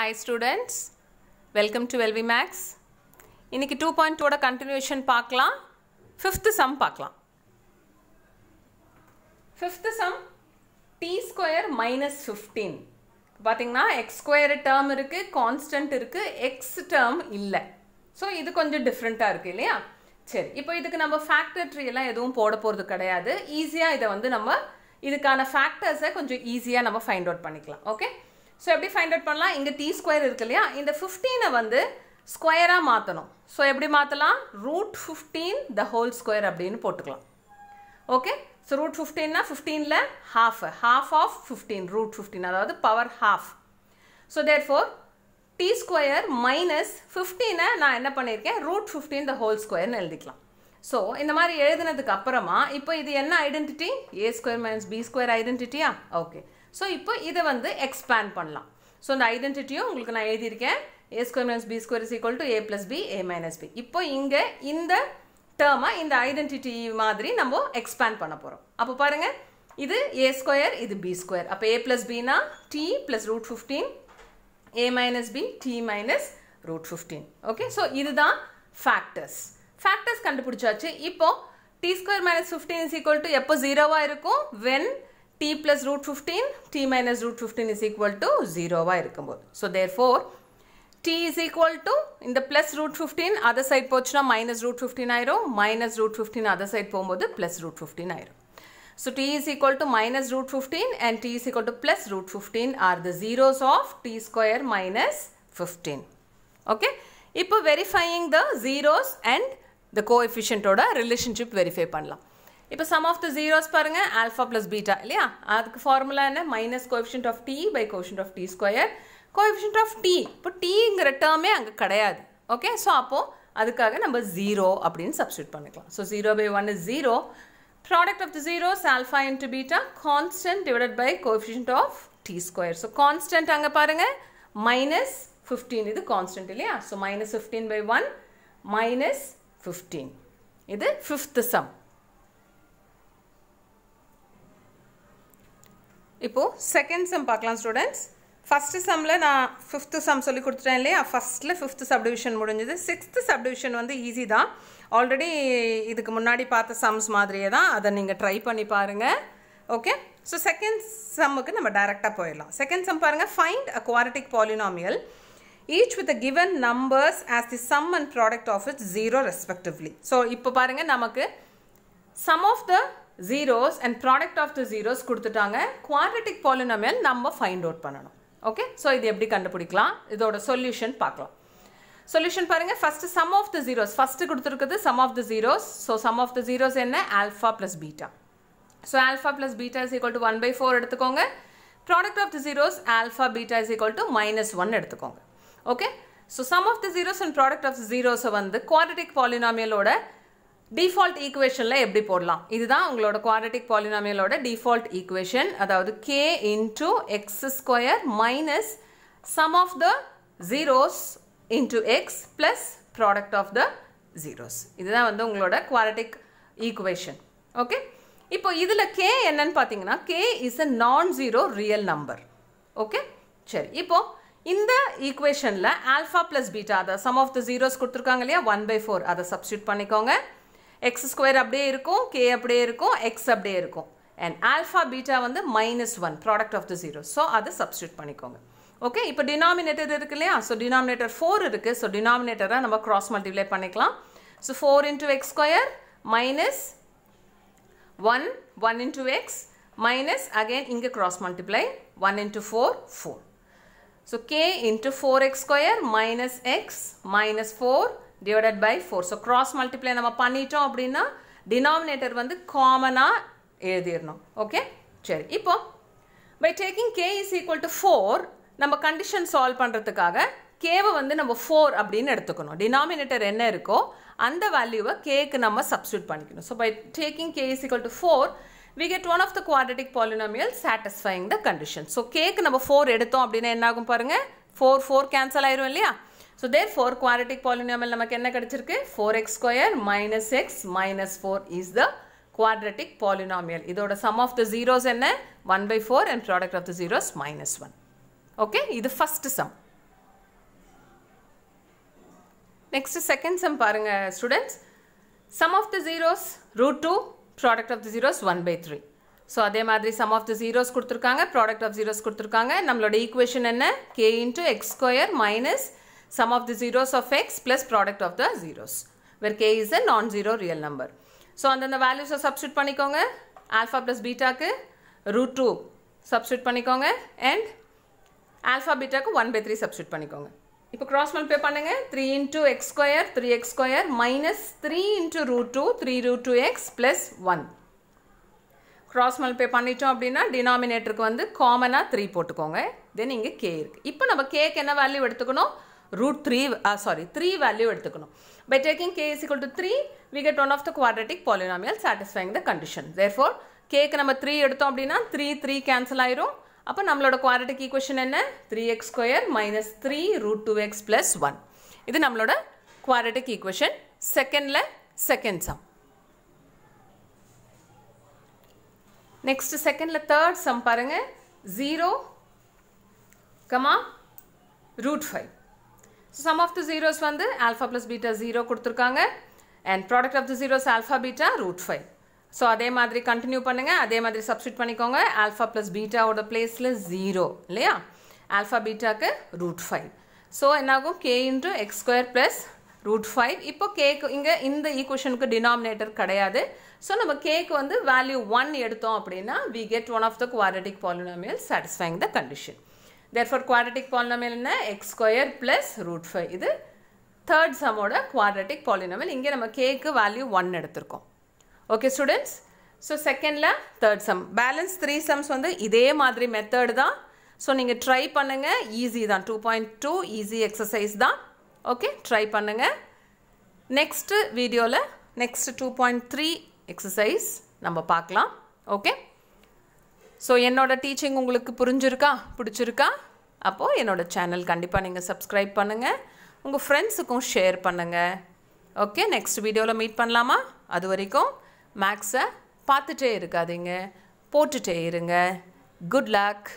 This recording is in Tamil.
Hi students welcome to Velvi maths இன்றைக்கி டூ பாயிண்ட் டூட கண்டினியூஷன் பார்க்கலாம் ஃபிஃப்த்து சம் பார்க்கலாம் fifth sum T square minus fifteen பார்த்தீங்கன்னா எக்ஸ் ஸ்கொயர் டேர்ம் இருக்குது கான்ஸ்டன்ட் இருக்குது எக்ஸ் டேர்ம் இல்லை ஸோ இது கொஞ்சம் டிஃப்ரெண்ட்டாக இருக்குது இல்லையா சரி இப்போ இதுக்கு நம்ம ஃபேக்டர் எல்லாம் எதுவும் போட போகிறது கிடையாது ஈஸியாக இதை வந்து நம்ம இதுக்கான ஃபேக்டர்ஸை கொஞ்சம் ஈஸியாக நம்ம ஃபைண்ட் அவுட் பண்ணிக்கலாம் ஓகே ஸோ எப்படி ஃபைண்ட் அவுட் பண்ணலாம் இங்கே டி ஸ்கொயர் இருக்கு இல்லையா இந்த ஃபிஃப்டீனை வந்து ஸ்கொயராக மாற்றணும் ஸோ எப்படி மாற்றலாம் root fifteen the whole square அப்படின்னு போட்டுக்கலாம் ஓகே ஸோ ரூட் ஃபிஃப்டீன்னா ஃபிஃப்டீனில் half half of fifteen root fifteen அதாவது power half so therefore T square minus ஃபிஃப்டீனை நான் என்ன பண்ணியிருக்கேன் ரூட் ஃபிஃப்டீன் த ஹோல் ஸ்கொயர்னு எழுதிக்கலாம் ஸோ இந்த மாதிரி எழுதினதுக்கு அப்புறமா இப்போ இது என்ன identity A square minus B square ஐடென்டிட்டியா ஓகே ஸோ இப்போ இதை வந்து எக்ஸ்பேண்ட் பண்ணலாம் ஸோ அந்த ஐடென்டிட்டியும் உங்களுக்கு நான் எழுதியிருக்கேன் A square minus B square is equal to A plus B A minus B இப்போ இங்கே இந்த டேர்மை இந்த ஐடென்டிட்டி மாதிரி நம்ம எக்ஸ்பேண்ட் பண்ண போகிறோம் அப்போ பாருங்கள் இது ஏ ஸ்கொயர் இது பி ஸ்கொயர் அப்போ ஏ ப்ளஸ் பினா T plus root fifteen A minus B T minus root fifteen okay so இதுதான் ஃபேக்டர்ஸ் ஃபேக்டர்ஸ் கண்டுபிடிச்சாச்சு இப்போ T square minus fifteen is equal to எப்போ ஜீரோவாக இருக்கும் when t plus root 15, t minus root 15 is equal to 0 இருக்கும்போது. So, therefore, t is equal to, இந்த plus root 15, other side போச்சுனா minus root 15 ஆயிரும், minus root 15 other side போம்போது plus root 15 ஆயிரும். So, t is equal to minus root 15 and t is equal to plus root 15 are the zeros of t square minus 15. Okay? இப்போ verifying the zeros and the coefficient ஓட relationship verify பண்ணலாம். இப்போ சம் ஆஃப் த ஜீரோஸ் பாருங்கள் ஆல்ஃபா ப்ளஸ் பீட்டா இல்லையா அதுக்கு ஃபார்முலா என்ன minus coefficient of T by coefficient of T square coefficient of T இப்போ டீங்கிற டேர்மே அங்கே கிடையாது ஓகே ஸோ அப்போது அதுக்காக நம்ம ஜீரோ அப்படின்னு சப்ஸ்டியூட் பண்ணிக்கலாம் so zero by one is zero product of the zeros alpha into beta constant divided by coefficient of T square so constant அங்கே பாருங்க மைனஸ் ஃபிஃப்டீன் இது கான்ஸ்டன்ட் இல்லையா. So minus fifteen by one minus fifteen இது ஃபிஃப்த் சம் இப்போது செகண்ட் சம் பார்க்கலாம் ஸ்டூடெண்ட்ஸ் ஃபஸ்ட்டு சம்மில் நான் ஃபிஃப்த்து சம் சொல்லி கொடுத்துட்டேன் இல்லையா ஃபஸ்ட்டில் ஃபிஃப்த்து சப்டிவிஷன் முடிஞ்சது சிக்ஸ்த்து சப்டிவிஷன் வந்து ஈஸி தான் ஆல்ரெடி இதுக்கு முன்னாடி பார்த்த சம்ஸ் மாதிரியே தான் அதை நீங்கள் ட்ரை பண்ணி பாருங்கள் ஓகே ஸோ செகண்ட் சம்முக்கு நம்ம டைரெக்டாக போயிடலாம் செகண்ட் சம் பாருங்கள் find a quadratic polynomial each with given numbers as the sum and product of its zero respectively so இப்போ பாருங்கள் நமக்கு sum of the zeros and product of the zeros கொடுத்துட்டாங்க குவாட்ரட்டிக் பாலினமியல் நம்ம ஃபைண்ட் அவுட் பண்ணணும் ஓகே ஸோ இது எப்படி கண்டுபிடிக்கலாம் இதோட சொல்யூஷன் பார்க்கலாம் சொல்யூஷன் பாருங்கள் first sum of the zeros first கொடுத்துருக்குது sum of the zeros so sum of the zeros என்ன alpha plus beta so alpha plus beta is equal to one by four எடுத்துக்கோங்க product of the zeros alpha beta is equal to minus one எடுத்துக்கோங்க okay so sum of the zeros and product of ஜீரோஸை வந்து குவாடிட்டிக் பாலினாமியலோட டிஃபால்ட் ஈக்குவேஷனில் எப்படி போடலாம் இதுதான் உங்களோட குவாட்ரட்டிக் பாலினாமியலோட டிஃபால்ட் ஈக்குவேஷன் அதாவது K into X square minus sum of the zeros into X plus product of the zeros இதுதான் வந்து உங்களோட குவாட்ரட்டிக் ஈக்குவேஷன் ஓகே இப்போ இதில் கே என்னன்னு பார்த்தீங்கன்னா கே இஸ் அ நான் ஜீரோ ரியல் நம்பர் ஓகே சரி இப்போது இந்த ஈக்குவேஷனில் ஆல்ஃபா ப்ளஸ் பீட்டா அதை சம் ஆஃப் த ஜீரோஸ் கொடுத்துருக்காங்க இல்லையா ஒன் பை ஃபோர் அதை சப்ஸ்டியூட் பண்ணிக்கோங்க எக்ஸ் ஸ்கொயர் அப்படியே இருக்கும் கே அப்படியே இருக்கும் எக்ஸ் அப்படியே இருக்கும் அண்ட் ஆல்ஃபா பீட்டா வந்து minus one product of the zero so அதை சப்ஸ்டியூட் பண்ணிக்கோங்க ஓகே இப்போ டினாமினேட்டர் இருக்கு இல்லையா ஸோ டினாமினேட்டர் ஃபோர் இருக்குது ஸோ டினாமினேட்டரை நம்ம க்ராஸ் மல்டிப்ளை பண்ணிக்கலாம் so four into X square minus one one into X minus again இங்க cross multiply 1 into four 4 so k into 4x square minus X minus four divided by four so cross multiply நம்ம பண்ணிட்டோம் அப்படின்னா denominator வந்து காமனாக எழுதிடணும் ஓகே சரி இப்போ by taking k is equal to four நம்ம கண்டிஷன் சால்வ் பண்ணுறதுக்காக கேவை வந்து நம்ம ஃபோர் அப்படின்னு எடுத்துக்கணும் denominator என்ன இருக்கோ அந்த வேல்யூவை கேக்கு நம்ம சப்ஸ்டியூட் பண்ணிக்கணும் so by taking K is equal to four we get one of the quadratic polynomial satisfying the condition so கேக்கு நம்ம ஃபோர் எடுத்தோம் அப்படின்னா என்னாகும் ஆகும் பாருங்கள் ஃபோர் ஃபோர் கேன்சல் இல்லியா? இல்லையா so therefore quadratic polynomial நமக்கு என்ன கிடச்சிருக்கு four X square minus X minus four is the quadratic polynomial இதோட சம் ஆஃப் த ஜீரோஸ் என்ன one by four and product of the zeros minus one okay இது first sum next second sum பாருங்க students sum of the zeros root two product of the zeros one by three so அதே மாதிரி சம் ஆஃப் த ஜீரோஸ் கொடுத்துருக்காங்க ப்ராடக்ட் ஆஃப் ஜீரோஸ் கொடுத்துருக்காங்க நம்மளோட ஈக்குவேஷன் என்ன K into X square minus sum of the zeros of x plus product of the zeros where k is a non-zero real number. So அந்தந்த வேல்யூஸை சப்ஸ்டியூட் பண்ணிக்கோங்க ஆல்ஃபா ப்ளஸ் பீட்டாக்கு ரூட் டூ சப்ஸ்டியூட் பண்ணிக்கோங்க அண்ட் ஆல்ஃபா பீட்டாக்கு ஒன் பை த்ரீ சப்ஸ்டியூட் பண்ணிக்கோங்க இப்போ கிராஸ் மல்பே பண்ணுங்கள் three into X square three X square minus three into root two three root two X plus one cross multiply பண்ணிட்டோம் அப்படின்னா டினாமினேட்டருக்கு வந்து காமனாக த்ரீ போட்டுக்கோங்க தென் இங்கே கே இருக்குது இப்போ நம்ம கேக்கு என்ன வேல்யூ எடுத்துக்கணும் root 3, uh, sorry, 3 value எடுத்துக்கணும். By taking k is equal to 3, we get one of the quadratic polynomial satisfying the condition. Therefore, k க்கு நம்ம 3 எடுத்தோம் அப்படின்னா 3, 3 cancel ஆயிரும். அப்போ நம்மளோட quadratic equation என்ன? 3x square minus 3 root 2x plus 1. இது நம்மளோட quadratic equation secondல second sum. next secondல third sum பாருங்க 0, comma root 5. Sum of the zeros வந்து ஆல்ஃபா ப்ளஸ் பீட்டா ஜீரோ கொடுத்துருக்காங்க and product of the zeros alpha beta root 5 so அதே மாதிரி கண்டினியூ பண்ணுங்கள் அதே மாதிரி substitute பண்ணிக்கோங்க ஆல்ஃபா ப்ளஸ் பீட்டாவோட placeல 0 இல்லையா beta கு ரூட் ஃபைவ் ஸோ என்னாகும் k into x square plus root five இப்போ கேக்கு இங்கே இந்த கு denominator கிடையாது ஸோ நம்ம கு வந்து வேல்யூ ஒன் எடுத்தோம் அப்படின்னா we get one of the quadratic polynomial satisfying the condition quadratic polynomial in the x square plus root 5 இது தேர்ட் சம்மோட quadratic polynomial இங்கே நம்ம கேக்கு வேல்யூ ஒன் எடுத்திருக்கோம் ஓகே ஸ்டூடெண்ட்ஸ் ஸோ செகண்டில் third sum balance three sums வந்து இதே மாதிரி method தான் ஸோ நீங்கள் ட்ரை பண்ணுங்கள் ஈஸி தான் two point two easy exercise தான் ஓகே ட்ரை பண்ணுங்கள் நெக்ஸ்ட்டு வீடியோவில் next two point three exercise நம்ம பார்க்கலாம் ஓகே ஸோ என்னோட டீச்சிங் உங்களுக்கு புரிஞ்சிருக்கா பிடிச்சிருக்கா அப்போது என்னோடய சேனல் கண்டிப்பாக நீங்கள் சப்ஸ்கிரைப் பண்ணுங்கள் உங்கள் ஃப்ரெண்ட்ஸுக்கும் ஷேர் பண்ணுங்கள் ஓகே நெக்ஸ்ட் வீடியோவில் மீட் பண்ணலாமா அது வரைக்கும் மேக்ஸை பார்த்துட்டே இருக்காதீங்க போட்டுகிட்டே இருங்க குட் லக்